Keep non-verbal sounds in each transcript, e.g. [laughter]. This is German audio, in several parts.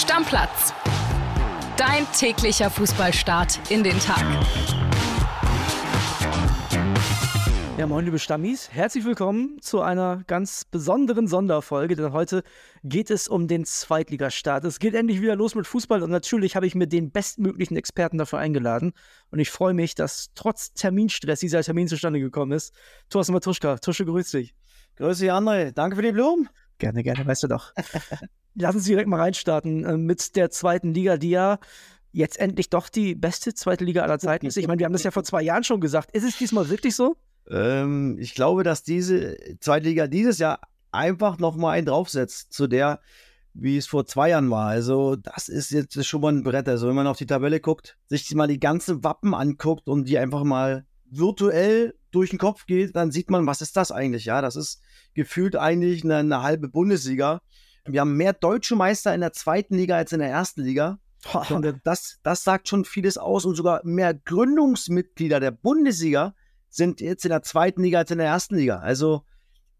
Stammplatz. Dein täglicher Fußballstart in den Tag. Ja, moin, liebe Stammis. Herzlich willkommen zu einer ganz besonderen Sonderfolge, denn heute geht es um den Zweitligastart. Es geht endlich wieder los mit Fußball und natürlich habe ich mir den bestmöglichen Experten dafür eingeladen. Und ich freue mich, dass trotz Terminstress dieser Termin zustande gekommen ist. Thorsten Matuschka, Tusche, grüß dich. Grüße, André. Danke für die Blumen. Gerne, gerne, weißt du doch. [laughs] Lassen Sie direkt mal reinstarten äh, mit der zweiten Liga, die ja jetzt endlich doch die beste zweite Liga aller Zeiten ist. Ich meine, wir haben das ja vor zwei Jahren schon gesagt. Ist es diesmal wirklich so? Ähm, ich glaube, dass diese zweite Liga dieses Jahr einfach nochmal einen draufsetzt zu der, wie es vor zwei Jahren war. Also, das ist jetzt schon mal ein Brett. Also, wenn man auf die Tabelle guckt, sich mal die ganzen Wappen anguckt und die einfach mal virtuell durch den Kopf geht, dann sieht man, was ist das eigentlich? Ja, das ist gefühlt eigentlich eine, eine halbe Bundesliga wir haben mehr deutsche Meister in der zweiten Liga als in der ersten Liga. Oh, das, das sagt schon vieles aus und sogar mehr Gründungsmitglieder der Bundesliga sind jetzt in der zweiten Liga als in der ersten Liga. Also,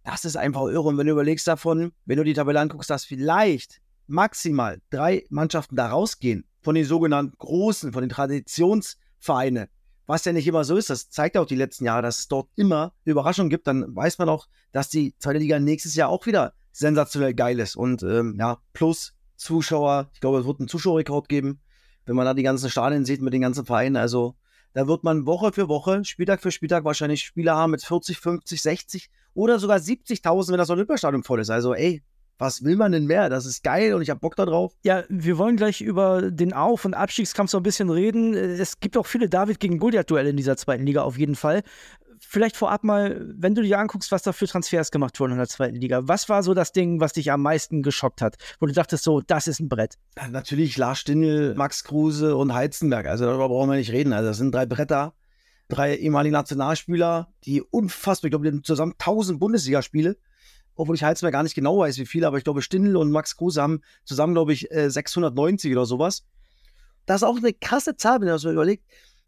das ist einfach irre. Und wenn du überlegst davon, wenn du die Tabelle anguckst, dass vielleicht maximal drei Mannschaften da rausgehen, von den sogenannten großen, von den Traditionsvereinen, was ja nicht immer so ist, das zeigt auch die letzten Jahre, dass es dort immer Überraschungen gibt, dann weiß man auch, dass die zweite Liga nächstes Jahr auch wieder sensationell geil ist. Und ähm, ja, plus Zuschauer, ich glaube, es wird einen Zuschauerrekord geben, wenn man da die ganzen Stadien sieht mit den ganzen Vereinen. Also da wird man Woche für Woche, Spieltag für Spieltag wahrscheinlich Spieler haben mit 40, 50, 60 oder sogar 70.000, wenn das Olympiastadion voll ist. Also ey, was will man denn mehr? Das ist geil und ich habe Bock darauf. Ja, wir wollen gleich über den Auf- und Abstiegskampf so ein bisschen reden. Es gibt auch viele David gegen Goliath-Duelle in dieser zweiten Liga auf jeden Fall vielleicht vorab mal, wenn du dir anguckst, was da für Transfers gemacht wurden in der zweiten Liga, was war so das Ding, was dich am meisten geschockt hat, wo du dachtest, so, das ist ein Brett? Natürlich Lars Stindl, Max Kruse und Heizenberg. Also darüber brauchen wir nicht reden. Also das sind drei Bretter, drei ehemalige Nationalspieler, die unfassbar, ich glaube, die haben zusammen 1000 Bundesligaspiele obwohl ich Heizenberg gar nicht genau weiß, wie viele, aber ich glaube, Stindl und Max Kruse haben zusammen, glaube ich, 690 äh, oder sowas. Das ist auch eine krasse Zahl, wenn man das überlegt.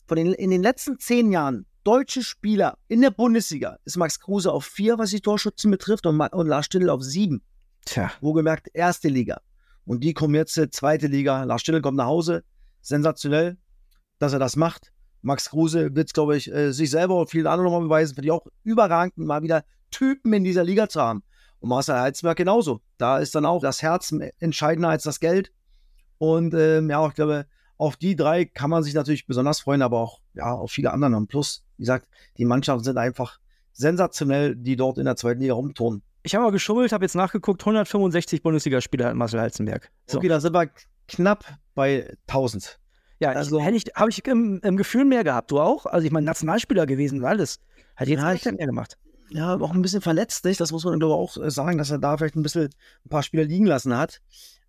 Von den, in den letzten zehn Jahren deutsche Spieler in der Bundesliga ist Max Kruse auf vier, was die Torschützen betrifft, und, und Lars Stindl auf sieben. Tja. Wo gemerkt, erste Liga. Und die kommen jetzt äh, zweite Liga. Lars Stindl kommt nach Hause. Sensationell, dass er das macht. Max Kruse wird es, glaube ich, äh, sich selber und vielen anderen nochmal beweisen. für die auch überragend, mal wieder Typen in dieser Liga zu haben. Und Marcel Heizberg genauso. Da ist dann auch das Herz entscheidender als das Geld. Und ähm, ja, ich glaube, auf die drei kann man sich natürlich besonders freuen, aber auch ja, auf viele anderen. Und plus, wie gesagt, die Mannschaften sind einfach sensationell, die dort in der zweiten Liga rumtun. Ich habe mal geschummelt, habe jetzt nachgeguckt, 165 Bundesligaspieler hat Marcel Halzenberg. So. Okay, da sind wir knapp bei 1000. Ja, also, hätte ich, habe ich im, im, Gefühl mehr gehabt, du auch? Also ich meine, Nationalspieler gewesen und alles. Hat jetzt ja, ich, mehr gemacht. Ja, auch ein bisschen verletzt, nicht? das muss man glaube ich auch äh, sagen, dass er da vielleicht ein bisschen ein paar Spieler liegen lassen hat.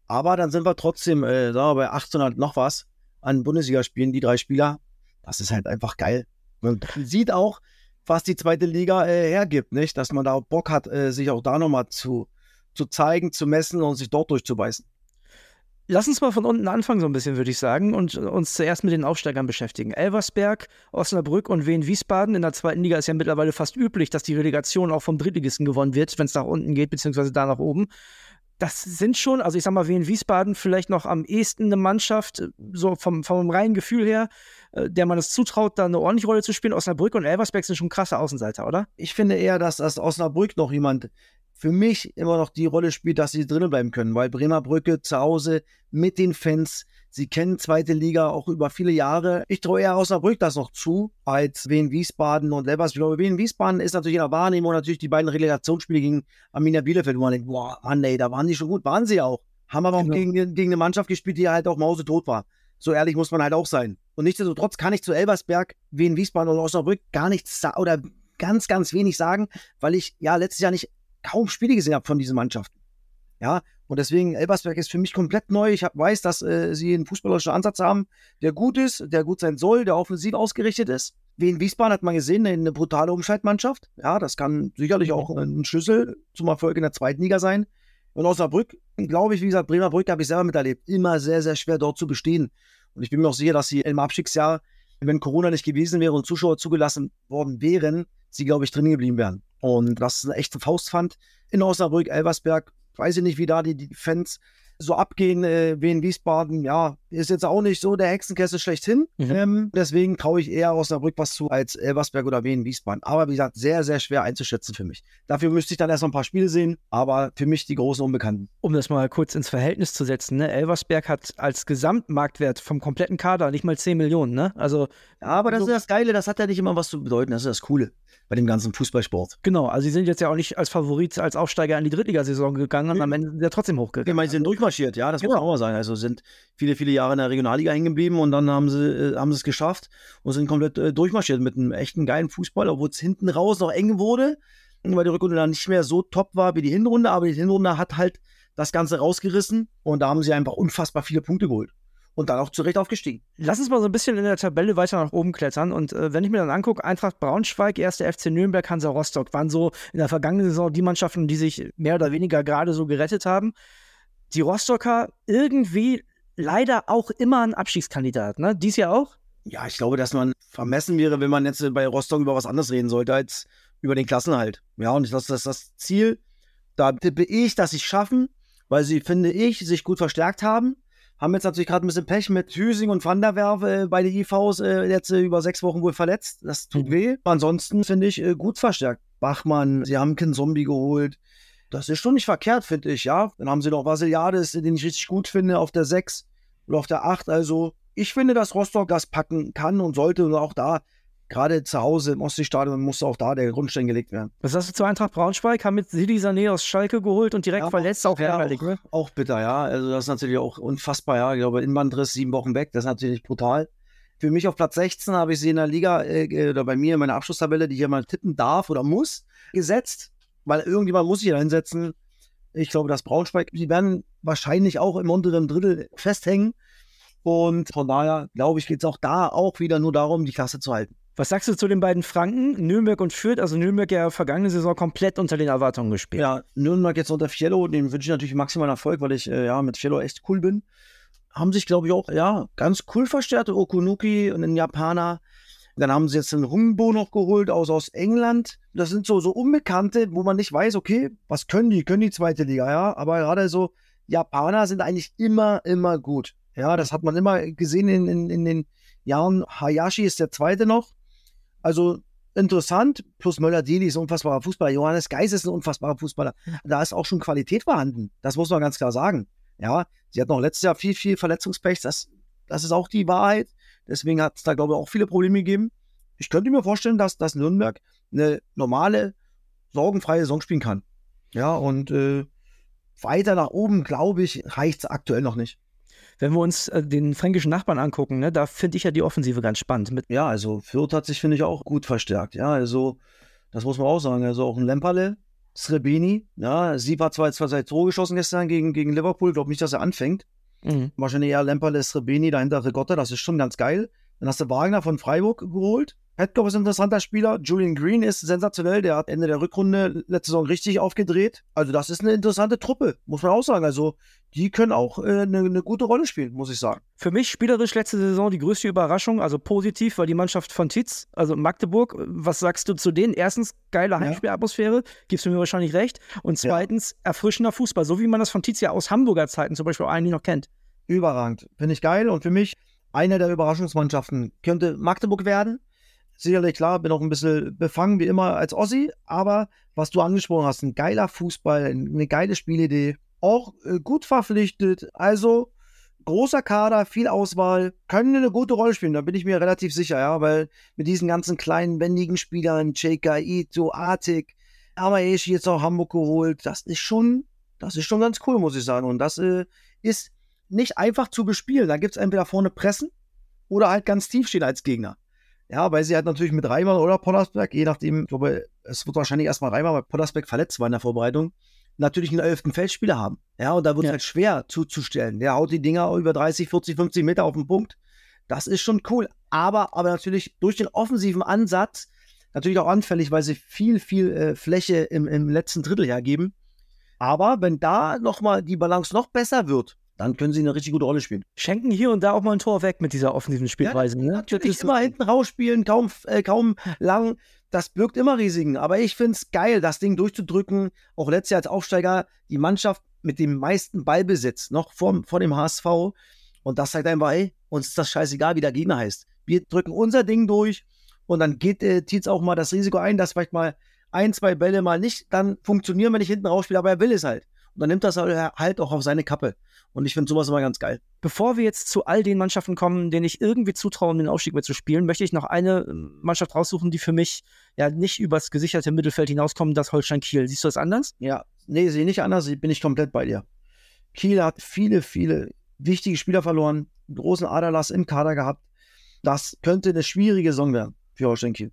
Aber dann sind wir trotzdem äh, sagen wir, bei 1800 noch was an Bundesligaspielen, die drei Spieler. Das ist halt einfach geil. Man sieht auch, was die zweite Liga äh, hergibt, nicht? Dass man da Bock hat, äh, sich auch da nochmal zu, zu zeigen, zu messen und sich dort durchzubeißen. Lass uns mal von unten anfangen, so ein bisschen, würde ich sagen, und uns zuerst mit den Aufsteigern beschäftigen. Elversberg, Osnabrück und Wien Wiesbaden. In der zweiten Liga ist ja mittlerweile fast üblich, dass die Relegation auch vom Drittligisten gewonnen wird, wenn es nach unten geht, beziehungsweise da nach oben das sind schon, also ich sag mal, Wien Wiesbaden vielleicht noch am ehesten eine Mannschaft, äh, so vom, vom reinen Gefühl her, äh, der man es zutraut, da eine ordentliche Rolle zu spielen. Osnabrück und Elversberg sind schon krasse Außenseiter, oder? Ich finde eher, dass, dass Osnabrück noch jemand für mich immer noch die Rolle spielt, dass sie drinnen bleiben können, weil Bremerbrücke zu Hause mit den Fans, Sie kennen zweite Liga auch über viele Jahre. Ich traue eher Osnabrück das noch zu als Wien Wiesbaden und Leppers. Ich glaube, Wien Wiesbaden ist natürlich in der Wahrnehmung natürlich die beiden Relegationsspiele gegen Arminia Bielefeld, wo man denkt, boah, Mann, ey, da waren die schon gut, waren sie auch. Haben aber auch genau. gegen, gegen eine Mannschaft gespielt, die halt auch Mause tot war. So ehrlich muss man halt auch sein. Und nichtsdestotrotz kann ich zu Elbersberg, Wien Wiesbaden und Osnabrück gar nichts oder ganz, ganz wenig sagen, weil ich ja letztes Jahr nicht kaum Spiele gesehen habe von diesen Mannschaften. Ja, und deswegen, Elbersberg ist für mich komplett neu. Ich hab, weiß, dass äh, sie einen fußballerischen Ansatz haben, der gut ist, der gut sein soll, der offensiv ausgerichtet ist. Wie in Wiesbaden hat man gesehen, eine, brutale Umschaltmannschaft. Ja, das kann sicherlich mhm. auch ein Schlüssel zum Erfolg in der zweiten Liga sein. Und Osnabrück, glaube ich, wie gesagt, Bremer Brücke habe ich selber miterlebt. Immer sehr, sehr schwer dort zu bestehen. Und ich bin mir auch sicher, dass sie im Abstiegsjahr, wenn Corona nicht gewesen wäre und Zuschauer zugelassen worden wären, sie, glaube ich, drin geblieben wären. Und das ist eine echte Faustpfand in Osnabrück, Elversberg, Weiß ich nicht, wie da die, die Fans so abgehen. Äh, wie in Wiesbaden, ja, ist jetzt auch nicht so der Hexenkessel schlechthin. Mhm. Ähm, deswegen traue ich eher aus der Osnabrück was zu als Elversberg oder Wien Wiesbaden. Aber wie gesagt, sehr, sehr schwer einzuschätzen für mich. Dafür müsste ich dann erst noch ein paar Spiele sehen, aber für mich die großen Unbekannten. Um das mal kurz ins Verhältnis zu setzen, ne? Elversberg hat als Gesamtmarktwert vom kompletten Kader nicht mal 10 Millionen, ne? Also. Ja, aber das so ist das Geile, das hat ja nicht immer was zu bedeuten. Das ist das Coole bei dem ganzen Fußballsport. Genau, also sie sind jetzt ja auch nicht als Favorit, als Aufsteiger in die Drittligasaison gegangen und mhm. am Ende sind sie ja trotzdem hochgegangen. Ich meine, sie sind also durchmarschiert, ja, das genau. muss auch mal sein. Also sind viele, viele Jahre Jahre in der Regionalliga hängen geblieben und dann haben sie, äh, haben sie es geschafft und sind komplett äh, durchmarschiert mit einem echten geilen Fußball, obwohl es hinten raus noch eng wurde, weil die Rückrunde dann nicht mehr so top war wie die Hinrunde, aber die Hinrunde hat halt das Ganze rausgerissen und da haben sie einfach unfassbar viele Punkte geholt. Und dann auch zu Recht aufgestiegen. Lass uns mal so ein bisschen in der Tabelle weiter nach oben klettern. Und äh, wenn ich mir dann angucke, Eintracht Braunschweig, erste FC Nürnberg, Hansa Rostock waren so in der vergangenen Saison die Mannschaften, die sich mehr oder weniger gerade so gerettet haben die Rostocker irgendwie leider auch immer ein Abstiegskandidat, ne? Dies Jahr auch? Ja, ich glaube, dass man vermessen wäre, wenn man jetzt äh, bei Rostock über was anderes reden sollte, als über den Klassenhalt. Ja, und das, das ist das Ziel. Da tippe ich, dass sie es schaffen, weil sie, finde ich, sich gut verstärkt haben. Haben jetzt natürlich gerade ein bisschen Pech mit Hüsing und Van der Werve äh, bei den IVs, äh, jetzt äh, über sechs Wochen wohl verletzt. Das tut mhm. weh. Ansonsten finde ich gut verstärkt. Bachmann, sie haben keinen Zombie geholt. Das ist schon nicht verkehrt, finde ich, ja. Dann haben sie noch Vasiliades, den ich richtig gut finde, auf der 6 oder auf der 8. Also, ich finde, dass Rostock das packen kann und sollte und auch da gerade zu Hause im Ostseestadion muss auch da der Grundstein gelegt werden. Was hast du zu Eintracht Braunschweig? Haben mit Sidi Sané aus Schalke geholt und direkt ja, verletzt, auch ärgerlich, ja, ne? Auch bitter, ja. Also das ist natürlich auch unfassbar, ja. Ich glaube, Inbandriss, sieben Wochen weg, das ist natürlich brutal. Für mich auf Platz 16 habe ich sie in der Liga äh, oder bei mir in meiner Abschlusstabelle, die ich hier mal tippen darf oder muss, gesetzt weil irgendjemand muss sich da hinsetzen. Ich glaube, dass Braunschweig, die werden wahrscheinlich auch im unteren Drittel festhängen. Und von daher, glaube ich, geht es auch da auch wieder nur darum, die Klasse zu halten. Was sagst du zu den beiden Franken? Nürnberg und Fürth, also Nürnberg ja vergangene Saison komplett unter den Erwartungen gespielt. Ja, Nürnberg jetzt unter Fiello, dem wünsche ich natürlich maximalen Erfolg, weil ich äh, ja mit Fiello echt cool bin. Haben sich, glaube ich, auch ja, ganz cool verstärkt. Okunuki und ein Japaner. Dann haben sie jetzt einen Rumbo noch geholt aus, aus England. Das sind so, so Unbekannte, wo man nicht weiß, okay, was können die? Können die zweite Liga, ja? Aber gerade so Japaner sind eigentlich immer, immer gut. Ja, das hat man immer gesehen in, in, in den Jahren. Hayashi ist der zweite noch. Also interessant. Plus Möller-Deli ist ein unfassbarer Fußballer. Johannes Geis ist ein unfassbarer Fußballer. Da ist auch schon Qualität vorhanden. Das muss man ganz klar sagen. Ja, sie hat noch letztes Jahr viel, viel Verletzungspech. Das, das ist auch die Wahrheit. Deswegen hat es da, glaube ich, auch viele Probleme gegeben. Ich könnte mir vorstellen, dass, dass Nürnberg eine normale, sorgenfreie Saison spielen kann. Ja, und äh, weiter nach oben, glaube ich, reicht es aktuell noch nicht. Wenn wir uns äh, den fränkischen Nachbarn angucken, ne, da finde ich ja die Offensive ganz spannend. Mit ja, also Fürth hat sich, finde ich, auch gut verstärkt. Ja, also das muss man auch sagen. Also auch ein Lemperle, Srebini. ja, sie war zwar, zwar sein Tor geschossen gestern gegen, gegen Liverpool, glaube nicht, dass er anfängt. Mhm. Wahrscheinlich eher Lemperles, Rebeni, dahinter Regotta, das ist schon ganz geil. Dann hast du Wagner von Freiburg geholt. Petkoff ist ein interessanter Spieler. Julian Green ist sensationell. Der hat Ende der Rückrunde letzte Saison richtig aufgedreht. Also, das ist eine interessante Truppe, muss man auch sagen. Also, die können auch äh, eine, eine gute Rolle spielen, muss ich sagen. Für mich spielerisch letzte Saison die größte Überraschung, also positiv, war die Mannschaft von Titz, also Magdeburg. Was sagst du zu denen? Erstens, geile Heimspielatmosphäre, ja. gibst du mir wahrscheinlich recht. Und zweitens, ja. erfrischender Fußball, so wie man das von Titz ja aus Hamburger Zeiten zum Beispiel eigentlich noch kennt. Überragend. Finde ich geil und für mich eine der Überraschungsmannschaften könnte Magdeburg werden sicherlich klar, bin auch ein bisschen befangen wie immer als Ossi, aber was du angesprochen hast, ein geiler Fußball, eine geile Spielidee, auch äh, gut verpflichtet. Also großer Kader, viel Auswahl, können eine gute Rolle spielen, da bin ich mir relativ sicher, ja, weil mit diesen ganzen kleinen, wendigen Spielern, Cheka, Ito, Artik, Amaeshi jetzt auch Hamburg geholt, das ist schon, das ist schon ganz cool, muss ich sagen. Und das äh, ist nicht einfach zu bespielen. Da gibt es entweder vorne Pressen oder halt ganz tief stehen als Gegner. Ja, weil sie halt natürlich mit Reimann oder Pollersberg, je nachdem, ich glaube, es wird wahrscheinlich erstmal Reimann, weil Pollersberg verletzt war in der Vorbereitung, natürlich einen elften Feldspieler haben. Ja, und da wird es ja. halt schwer zuzustellen. Der haut die Dinger über 30, 40, 50 Meter auf den Punkt. Das ist schon cool. Aber, aber natürlich durch den offensiven Ansatz natürlich auch anfällig, weil sie viel, viel äh, Fläche im, im letzten Drittel hergeben. Aber wenn da nochmal die Balance noch besser wird, dann können sie eine richtig gute Rolle spielen. Schenken hier und da auch mal ein Tor weg mit dieser offensiven Spielweise. Ne? Ja, ne? Natürlich immer hinten rausspielen, kaum, äh, kaum lang. Das birgt immer Risiken. Aber ich finde es geil, das Ding durchzudrücken. Auch letztes Jahr als Aufsteiger die Mannschaft mit dem meisten Ballbesitz noch vor, vor dem HSV. Und das zeigt einfach, ey, uns ist das scheißegal, wie der Gegner heißt. Wir drücken unser Ding durch und dann geht äh, Tietz auch mal das Risiko ein, dass vielleicht mal ein, zwei Bälle mal nicht dann funktionieren, wenn ich hinten rausspiele, aber er will es halt. Und dann nimmt das halt auch auf seine Kappe. Und ich finde sowas immer ganz geil. Bevor wir jetzt zu all den Mannschaften kommen, denen ich irgendwie zutraue, um den Aufstieg mitzuspielen, möchte ich noch eine äh, Mannschaft raussuchen, die für mich ja nicht übers gesicherte Mittelfeld hinauskommt, das Holstein Kiel. Siehst du das anders? Ja, nee, sehe nicht anders. Bin ich komplett bei dir. Kiel hat viele, viele wichtige Spieler verloren, großen Aderlass im Kader gehabt. Das könnte eine schwierige Saison werden für Holstein Kiel.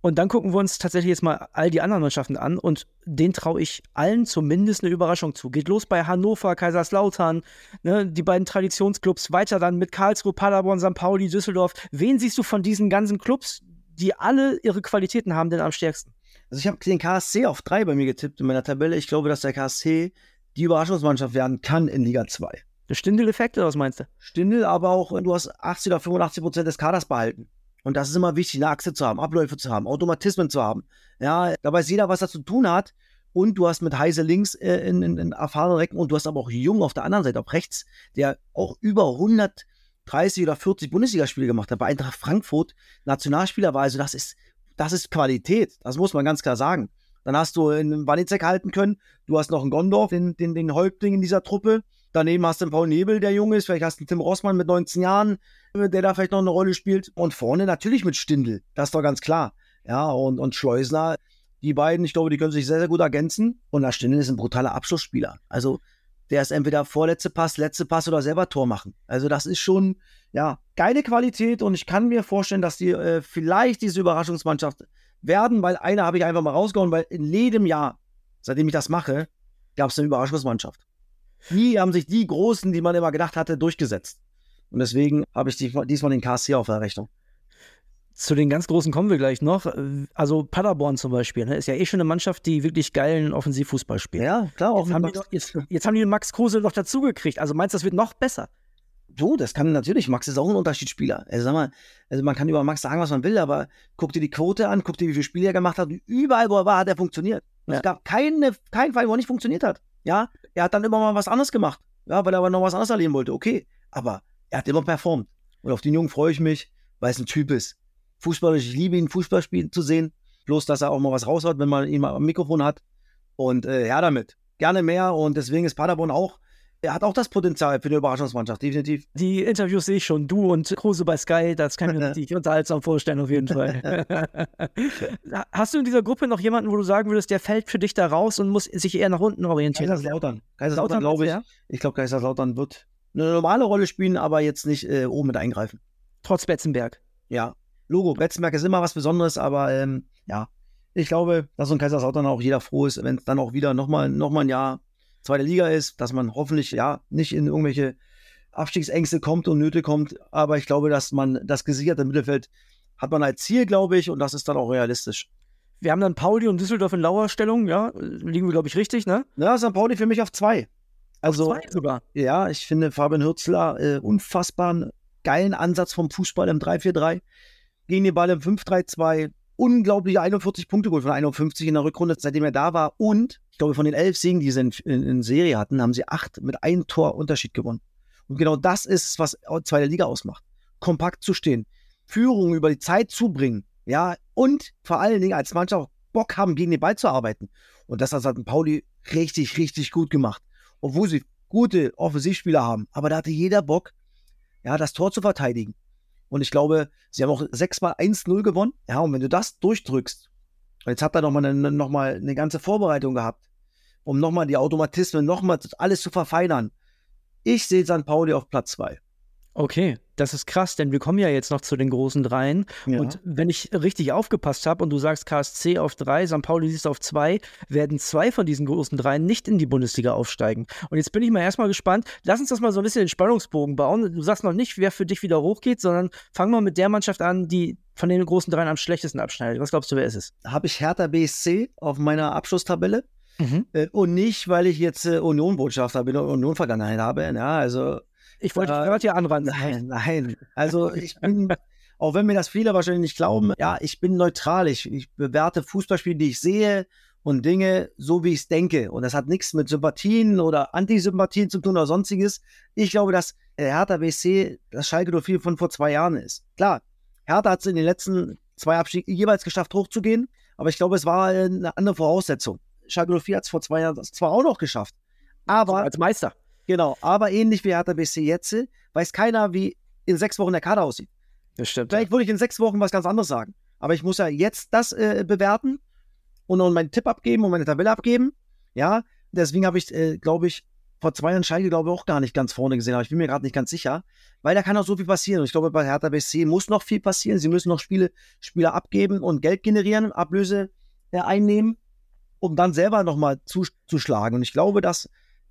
Und dann gucken wir uns tatsächlich jetzt mal all die anderen Mannschaften an und den traue ich allen zumindest eine Überraschung zu. Geht los bei Hannover, Kaiserslautern, ne, die beiden Traditionsclubs, weiter dann mit Karlsruhe, Paderborn, St. Pauli, Düsseldorf. Wen siehst du von diesen ganzen Clubs, die alle ihre Qualitäten haben, denn am stärksten? Also ich habe den KSC auf drei bei mir getippt in meiner Tabelle. Ich glaube, dass der KSC die Überraschungsmannschaft werden kann in Liga 2. Der Stindel-Effekt oder was meinst du? Stindel, aber auch, du hast 80 oder 85 Prozent des Kaders behalten. Und das ist immer wichtig, eine Achse zu haben, Abläufe zu haben, Automatismen zu haben. Ja, da weiß jeder, was er zu tun hat. Und du hast mit Heise links äh, in, in, in erfahrenen Recken und du hast aber auch Jung auf der anderen Seite, auf rechts, der auch über 130 oder 40 Bundesligaspiele gemacht hat. Bei Eintracht Frankfurt Nationalspieler war. Also das ist, das ist Qualität. Das muss man ganz klar sagen. Dann hast du einen Wanizek halten können. Du hast noch einen Gondorf, den, den, den Häuptling in dieser Truppe. Daneben hast du einen Paul Nebel, der jung ist. Vielleicht hast du einen Tim Rossmann mit 19 Jahren, der da vielleicht noch eine Rolle spielt. Und vorne natürlich mit Stindl. Das ist doch ganz klar. Ja, und, und Schleusner. Die beiden, ich glaube, die können sich sehr, sehr gut ergänzen. Und da Stindl ist ein brutaler Abschlussspieler. Also, der ist entweder vorletzte Pass, letzte Pass oder selber Tor machen. Also, das ist schon, ja, geile Qualität. Und ich kann mir vorstellen, dass die äh, vielleicht diese Überraschungsmannschaft werden, weil einer habe ich einfach mal rausgehauen, weil in jedem Jahr, seitdem ich das mache, gab es eine Überraschungsmannschaft. Die haben sich die Großen, die man immer gedacht hatte, durchgesetzt. Und deswegen habe ich diesmal den KC auf der Rechnung. Zu den ganz Großen kommen wir gleich noch. Also Paderborn zum Beispiel ne, ist ja eh schon eine Mannschaft, die wirklich geilen Offensivfußball spielt. Ja, klar. Jetzt haben, die, jetzt, jetzt haben, die Max Kruse noch dazugekriegt. Also meinst du, das wird noch besser? Du, das kann natürlich. Max ist auch ein Unterschiedsspieler. Also, sag mal, also man kann über Max sagen, was man will, aber guck dir die Quote an, guck dir, wie viele Spiele er gemacht hat. überall, wo er war, hat er funktioniert. Ja. Es gab keine, keinen Fall, wo er nicht funktioniert hat. Ja, er hat dann immer mal was anderes gemacht, ja, weil er aber noch was anderes erleben wollte. Okay, aber er hat immer performt. Und auf den Jungen freue ich mich, weil es ein Typ ist. Fußball, ich liebe ihn, Fußball spielen zu sehen. Bloß, dass er auch mal was raushaut, wenn man ihn mal am Mikrofon hat. Und äh, her damit. Gerne mehr. Und deswegen ist Paderborn auch er hat auch das Potenzial für eine Überraschungsmannschaft, definitiv. Die Interviews sehe ich schon. Du und Kruse bei Sky, das kann ich mir [laughs] richtig unterhaltsam vorstellen, auf jeden Fall. [laughs] Hast du in dieser Gruppe noch jemanden, wo du sagen würdest, der fällt für dich da raus und muss sich eher nach unten orientieren? Kaiserslautern. Kaiserslautern, glaube ich. Ja? Ich glaube, Kaiserslautern wird eine normale Rolle spielen, aber jetzt nicht äh, oben mit eingreifen. Trotz Betzenberg. Ja. Logo, Betzenberg ist immer was Besonderes, aber ähm, ja, ich glaube, dass so ein Kaiserslautern auch jeder froh ist, wenn es dann auch wieder nochmal noch mal ein Jahr zweite Liga ist, dass man hoffentlich ja nicht in irgendwelche Abstiegsängste kommt und Nöte kommt. Aber ich glaube, dass man das gesicherte Mittelfeld hat man als Ziel, glaube ich, und das ist dann auch realistisch. Wir haben dann Pauli und Düsseldorf in Lauerstellung, ja, liegen wir, glaube ich, richtig, ne? Ja, St. Pauli für mich auf zwei. Also, auf zwei sogar. Ja, ich finde Fabian Hürzler äh, unfassbaren geilen Ansatz vom Fußball im 3-4-3. Gegen den Ball im 5-3-2. Unglaubliche 41 Punkte geholt von 51 in der Rückrunde, seitdem er da war. Und ich glaube, von den elf Siegen, die sie in, in, in, Serie hatten, haben sie acht mit einem Tor Unterschied gewonnen. Und genau das ist, was zweite Liga ausmacht. Kompakt zu stehen, Führung über die Zeit zu bringen, ja, und vor allen Dingen als Mannschaft auch Bock haben, gegen den Ball zu arbeiten. Und das, hat Pauli richtig, richtig gut gemacht. Obwohl sie gute Offensivspieler haben, aber da hatte jeder Bock, ja, das Tor zu verteidigen. Und ich glaube, sie haben auch sechsmal 1-0 gewonnen. Ja, und wenn du das durchdrückst, und jetzt habt ihr nochmal eine, noch eine ganze Vorbereitung gehabt, um nochmal die Automatismen, nochmal alles zu verfeinern. Ich sehe St. Pauli auf Platz 2. Okay, das ist krass, denn wir kommen ja jetzt noch zu den großen Dreien. Ja. Und wenn ich richtig aufgepasst habe und du sagst KSC auf 3, St. Pauli siehst auf 2, werden zwei von diesen großen Dreien nicht in die Bundesliga aufsteigen. Und jetzt bin ich mal erstmal gespannt. Lass uns das mal so ein bisschen den Spannungsbogen bauen. Du sagst noch nicht, wer für dich wieder hochgeht, sondern fang mal mit der Mannschaft an, die von den großen Dreien am schlechtesten abschneidet. Was glaubst du, wer ist es? Habe ich Hertha BSC auf meiner Abschlusstabelle? Mhm. Äh, und nicht, weil ich jetzt äh, Union-Botschafter bin und Union-Vergangenheit habe. Ja, ne? also. Ich wollte äh, gerade hier anwenden. Nein, nein. Also ich bin, [laughs] auch wenn mir das viele wahrscheinlich nicht glauben, ja, ich bin neutral. Ich, ich bewerte Fußballspiele, die ich sehe und Dinge so, wie ich es denke. Und das hat nichts mit Sympathien oder Antisympathien zu tun oder sonstiges. Ich glaube, dass äh, Hertha WC das Schalke 04 von vor zwei Jahren ist. Klar, Hertha hat es in den letzten zwei Abstiegen jeweils geschafft, hochzugehen. Aber ich glaube, es war eine andere Voraussetzung. Schalke 04 hat es vor zwei Jahren das zwar auch noch geschafft, aber. Als Meister. Genau, aber ähnlich wie Hertha BC jetzt, äh, weiß keiner, wie in sechs Wochen der Kader aussieht. Das stimmt. Vielleicht würde ich in sechs Wochen was ganz anderes sagen. Aber ich muss ja jetzt das äh, bewerten und, und meinen Tipp abgeben und meine Tabelle abgeben. Ja, deswegen habe ich, äh, glaube ich, vor zwei Jahren Schalke, glaube ich, auch gar nicht ganz vorne gesehen, aber ich bin mir gerade nicht ganz sicher, weil da kann auch so viel passieren. Und ich glaube, bei Hertha BC muss noch viel passieren. Sie müssen noch Spiele, Spieler abgeben und Geld generieren, Ablöse äh, einnehmen um dann selber nochmal zuzuschlagen. Und ich glaube, dass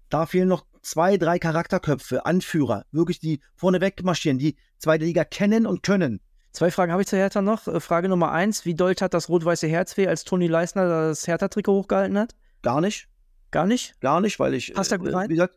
da fehlen noch zwei, drei Charakterköpfe, Anführer, wirklich die vorneweg marschieren, die zweite Liga kennen und können. Zwei Fragen habe ich zu Hertha noch. Äh, Frage Nummer eins: Wie doll hat das rot-weiße Herz weh, als Toni Leisner das Hertha-Trikot hochgehalten hat? Gar nicht. Gar nicht? Gar nicht, weil ich. Passt da gut äh, rein? Wie gesagt,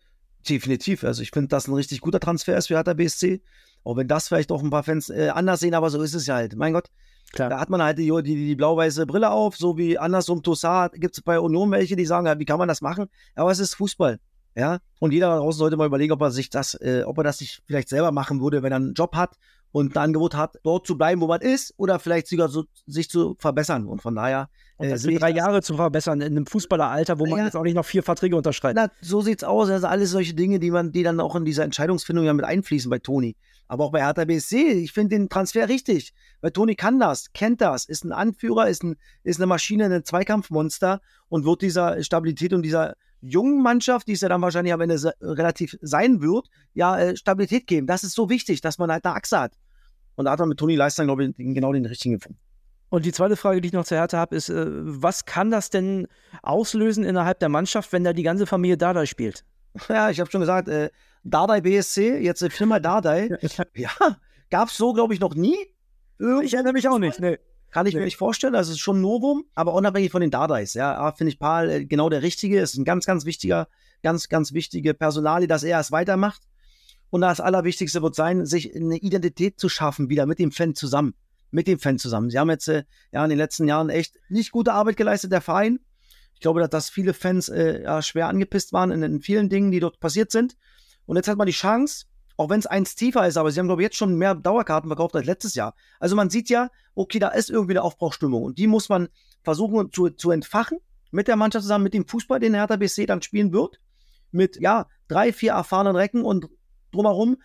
definitiv. Also, ich finde, dass ein richtig guter Transfer ist für Hertha BSC. Auch wenn das vielleicht auch ein paar Fans äh, anders sehen, aber so ist es ja halt. Mein Gott, Klar. Da hat man halt die, die, die blau-weiße Brille auf, so wie andersrum Tossard gibt es bei Union welche, die sagen, halt, wie kann man das machen? Aber es ist Fußball. Ja, und jeder da draußen sollte mal überlegen, ob er sich das, äh, ob er das sich vielleicht selber machen würde, wenn er einen Job hat und ein Angebot hat, dort zu bleiben, wo man ist, oder vielleicht sogar so, sich zu verbessern. Und von daher und äh, sind drei Jahre zu verbessern in einem Fußballeralter, wo man ja, jetzt auch nicht noch vier Verträge unterschreibt. Na, so sieht's aus. Also alles solche Dinge, die man, die dann auch in dieser Entscheidungsfindung ja mit einfließen bei Toni. Aber auch bei Hertha BSC, ich finde den Transfer richtig. Weil Toni kann das, kennt das, ist ein Anführer, ist, ein, ist eine Maschine, ein Zweikampfmonster und wird dieser Stabilität und dieser jungen Mannschaft, die es ja dann wahrscheinlich am Ende relativ sein wird, ja, äh, Stabilität geben. Das ist so wichtig, dass man halt eine Achse hat. Und da hat man mit Toni Leistern, glaube ich, genau den richtigen gefunden. Und die zweite Frage, die ich noch zur Härte habe, ist, äh, was kann das denn auslösen innerhalb der Mannschaft, wenn da die ganze Familie Dardai spielt? [laughs] Ja, ich habe schon gesagt, äh, Dardai BSC, jetzt äh, Firma Dardai. [laughs] ja, gab es so, glaube ich, noch nie. Ich erinnere mich auch nicht, nee. Kann ich mir nicht vorstellen. das ist schon Novum, aber unabhängig von den Dardais. Ja, ah, finde ich Paul äh, genau der Richtige. Ist ein ganz, ganz wichtiger, ganz, ganz wichtige Personal, dass er es weitermacht. Und das Allerwichtigste wird sein, sich eine Identität zu schaffen, wieder mit dem Fan zusammen mit den Fans zusammen. Sie haben jetzt äh, ja in den letzten Jahren echt nicht gute Arbeit geleistet, der Verein. Ich glaube, dass, viele Fans äh, ja, schwer angepisst waren in, in, vielen Dingen, die dort passiert sind. Und jetzt hat man die Chance, auch wenn es eins tiefer ist, aber sie haben, glaube ich, jetzt schon mehr Dauerkarten verkauft als letztes Jahr. Also man sieht ja, okay, da ist irgendwie eine Aufbrauchstimmung und die muss man versuchen zu, zu entfachen mit der Mannschaft zusammen, mit dem Fußball, den Hertha BC dann spielen wird. Mit, ja, drei, vier erfahrenen Recken und drumherum,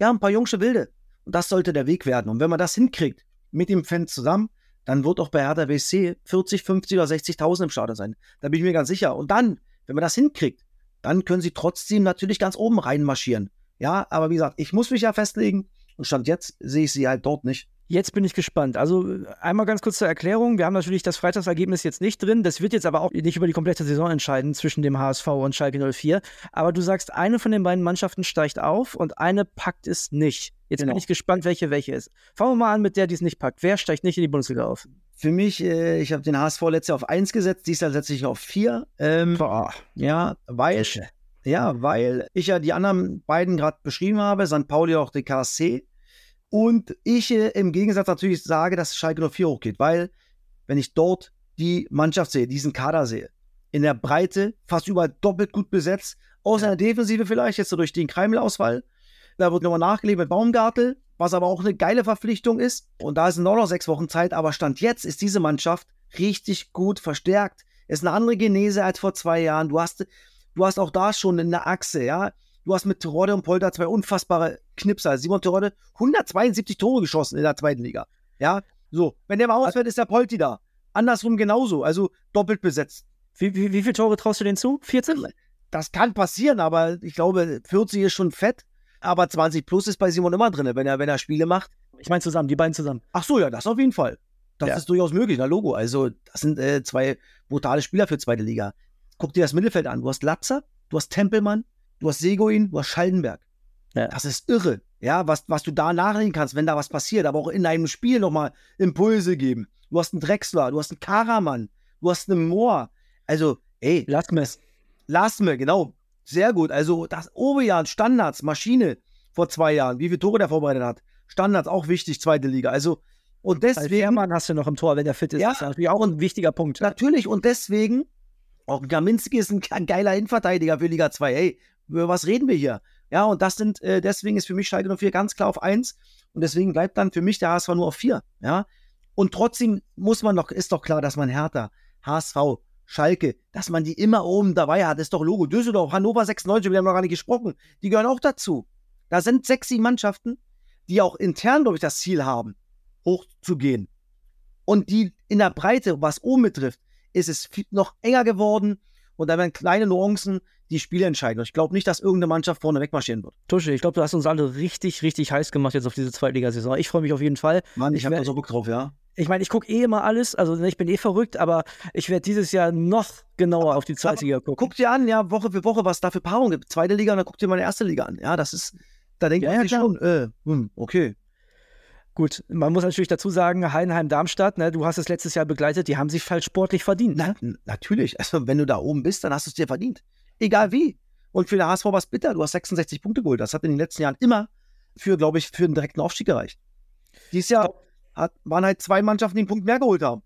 ja, ein paar jungsche Wilde. Und das sollte der Weg werden. Und wenn man das hinkriegt, mit dem Fan zusammen, dann wird auch bei Hertha BSC 40, 50 oder 60.000 im Stadion sein. Da bin ich mir ganz sicher. Und dann, wenn man das hinkriegt, dann können sie trotzdem natürlich ganz oben reinmarschieren. Ja, aber wie gesagt, ich muss mich ja festlegen und Stand jetzt sehe ich sie halt dort nicht. Jetzt bin ich gespannt. Also äh, einmal ganz kurz zur Erklärung. Wir haben natürlich das Freitagsergebnis jetzt nicht drin. Das wird jetzt aber auch nicht über die komplette Saison entscheiden zwischen dem HSV und Schalke 04. Aber du sagst, eine von den beiden Mannschaften steigt auf und eine packt es nicht. Jetzt genau. bin ich gespannt, welche welche ist. Fangen wir mal an mit der, die es nicht packt. Wer steigt nicht in die Bundesliga auf? Für mich, äh, ich habe den HSV letztes Jahr auf 1 gesetzt, diesmal setze ich auf 4. Ähm, ja, weil, ja, weil ich ja die anderen beiden gerade beschrieben habe, St. Pauli auch den KSC und ich äh, im Gegensatz natürlich sage, dass Schalke nur 4 hochgeht, weil wenn ich dort die Mannschaft sehe, diesen Kader sehe, in der Breite fast überall doppelt gut besetzt, außer in der Defensive vielleicht, jetzt so durch den kreml ausfall Da wird nochmal nachgelegt mit Baumgartel, was aber auch eine geile Verpflichtung ist. Und da sind noch noch sechs Wochen Zeit, aber Stand jetzt ist diese Mannschaft richtig gut verstärkt. Ist eine andere Genese als vor zwei Jahren. Du hast, du hast auch da schon eine Achse, ja. Du hast mit Terodde und Polter zwei unfassbare Knipser. Also Simon Terodde 172 Tore geschossen in der zweiten Liga. Ja, so. Wenn der mal ausfällt, ist der Polti da. Andersrum genauso. Also doppelt besetzt. Wie, wie, wie viele Tore traust du denen zu? 14? Das kann passieren, aber ich glaube, 40 ist schon fett. Aber 20 plus ist bei Simon immer drin, wenn er, wenn er Spiele macht. Ich meine zusammen, die beiden zusammen. Ach so, ja, das auf jeden Fall. Das ja. ist durchaus möglich, na Logo. Also, das sind äh, zwei brutale Spieler für zweite Liga. Guck dir das Mittelfeld an. Du hast Lapser, du hast Tempelmann, du hast Seguin, du hast Schaldenberg. Ja. Das ist irre, ja, was, was du da nachlegen kannst, wenn da was passiert, aber auch in einem Spiel nochmal Impulse geben. Du hast einen Drexler, du hast einen Karaman, du hast einen Moor. Also, ey. Lass mir Lass mir, genau. Sehr gut. Also, das Obejan, Standards, Maschine vor zwei Jahren, wie viele Tore der vorbereitet hat. Standards auch wichtig, zweite Liga. Also, und deswegen. Fährmann hast du noch im Tor, wenn der fit ist. Ja, das ist natürlich auch ein wichtiger Punkt. Natürlich, und deswegen, auch Gaminski ist ein geiler Innenverteidiger für Liga 2. Hey, über was reden wir hier? Ja, und das sind, äh, deswegen ist für mich Schalke 04 ganz klar auf 1 und deswegen bleibt dann für mich der HSV nur auf 4, ja. Und trotzdem muss man doch, ist doch klar, dass man Hertha, HSV, Schalke, dass man die immer oben dabei hat, ist doch Logo. Düsseldorf, Hannover 96, über die haben wir noch gar nicht gesprochen, die gehören auch dazu. Da sind sechs, sieben Mannschaften, die auch intern, glaube ich, das Ziel haben, hochzugehen. Und die in der Breite, was oben betrifft, ist es noch enger geworden und da werden kleine Nuancen die Spiele entscheiden wird. Ich glaube nicht, dass irgendeine Mannschaft vorne wegmarschieren wird. Tusche, ich glaube, du hast uns alle richtig, richtig heiß gemacht jetzt auf diese Zweitligasaison. Ich freue mich auf jeden Fall. Mann, ich, ich habe da so Bock drauf, ja. Ich meine, ich gucke eh immer alles, also ne, ich bin eh verrückt, aber ich werde dieses Jahr noch genauer auf die zweite Liga gucken. Guck dir an, ja, Woche für Woche, was da für Paarungen gibt. Zweite Liga und dann guck dir mal die erste Liga an. Ja, das ist, da denkt ja, man ja, sich schon, äh, hm, okay. Gut, man muss natürlich dazu sagen, Heidenheim-Darmstadt, ne, du hast es letztes Jahr begleitet, die haben sich falsch halt sportlich verdient. Ne? Na, natürlich, also wenn du da oben bist, dann hast du es dir verdient. Egal wie. Und für den HSV war es bitter. Du hast 66 Punkte geholt. Das hat in den letzten Jahren immer für, glaube ich, für einen direkten Aufstieg gereicht. Dieses Jahr hat, waren halt zwei Mannschaften, die einen Punkt mehr geholt haben.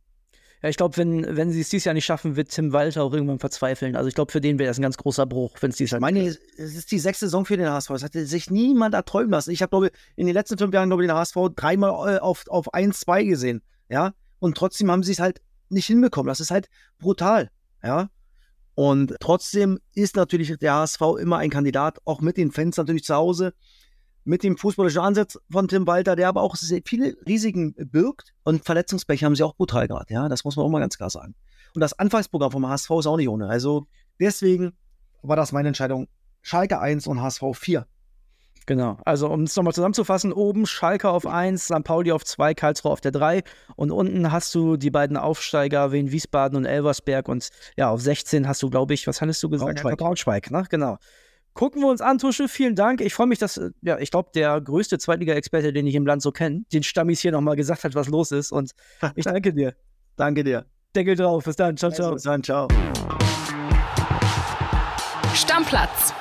Ja, ich glaube, wenn, wenn sie es dieses Jahr nicht schaffen, wird Tim Walter auch irgendwann verzweifeln. Also ich glaube, für den wäre das ein ganz großer Bruch, wenn es dieses Jahr. Ich meine, es ist die sechste Saison für den HSV. Das hatte sich niemand erträumen lassen. Ich habe, glaube in den letzten fünf Jahren, glaube ich, den HSV dreimal äh, auf, auf 1-2 gesehen. Ja. Und trotzdem haben sie es halt nicht hinbekommen. Das ist halt brutal. Ja. Und trotzdem ist natürlich der HSV immer ein Kandidat, auch mit den Fans natürlich zu Hause, mit dem fußballischen Ansatz von Tim Walter, der aber auch sehr viele Risiken birgt. Und Verletzungsbecher haben sie auch brutal gerade, ja. Das muss man auch mal ganz klar sagen. Und das Anfangsprogramm vom HSV ist auch nicht ohne. Also deswegen war das meine Entscheidung. Schalke 1 und HSV 4. Genau, also um es nochmal zusammenzufassen, oben Schalke auf 1, St. Pauli auf 2, Karlsruhe auf der 3 und unten hast du die beiden Aufsteiger Wien Wiesbaden und Elversberg und ja, auf 16 hast du, glaube ich, was hattest du gesagt? Braunschweig. Braunschweig, ne? Genau. Gucken wir uns an, Tusche, vielen Dank. Ich freue mich, dass, äh, ja, ich glaube, der größte Zweitliga-Experte, den ich im Land so kenne, den Stammis hier nochmal gesagt hat, was los ist und [laughs] ich danke dir. Danke dir. Deckel drauf, bis dann, ciao, ciao. Bis dann, ciao. Stammplatz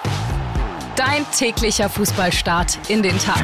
Dein täglicher Fußballstart in den Tag.